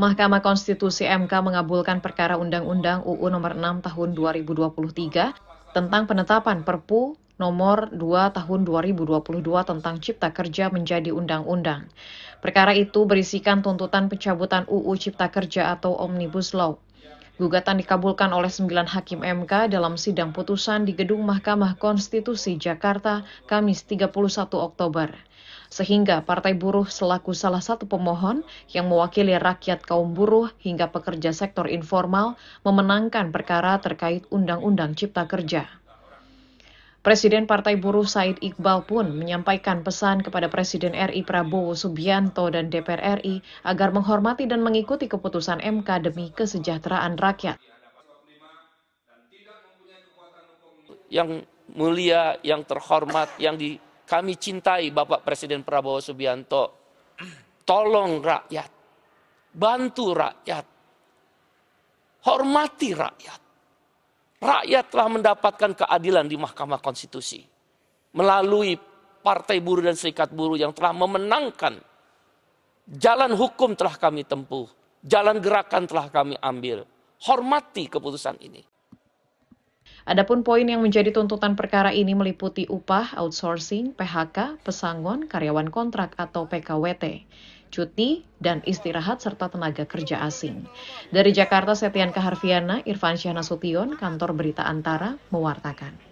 Mahkamah Konstitusi MK mengabulkan perkara Undang-Undang UU Nomor 6 Tahun 2023 tentang penetapan Perpu Nomor 2 Tahun 2022 tentang Cipta Kerja menjadi undang-undang. Perkara itu berisikan tuntutan pencabutan UU Cipta Kerja atau Omnibus Law. Gugatan dikabulkan oleh 9 hakim MK dalam sidang putusan di Gedung Mahkamah Konstitusi Jakarta, Kamis 31 Oktober. Sehingga Partai Buruh selaku salah satu pemohon yang mewakili rakyat kaum buruh hingga pekerja sektor informal memenangkan perkara terkait Undang-Undang Cipta Kerja. Presiden Partai Buruh Said Iqbal pun menyampaikan pesan kepada Presiden RI Prabowo Subianto dan DPR RI agar menghormati dan mengikuti keputusan MK demi kesejahteraan rakyat. Yang mulia, yang terhormat, yang di kami cintai Bapak Presiden Prabowo Subianto. Tolong rakyat. Bantu rakyat. Hormati rakyat. Rakyat telah mendapatkan keadilan di Mahkamah Konstitusi. Melalui Partai Buruh dan Serikat Buruh yang telah memenangkan. Jalan hukum telah kami tempuh. Jalan gerakan telah kami ambil. Hormati keputusan ini. Adapun poin yang menjadi tuntutan perkara ini meliputi upah, outsourcing, PHK, pesangon, karyawan kontrak atau PKWT cuti, dan istirahat serta tenaga kerja asing. Dari Jakarta, Setian Kaharviana, Irfan Syahna Sution, Kantor Berita Antara, mewartakan.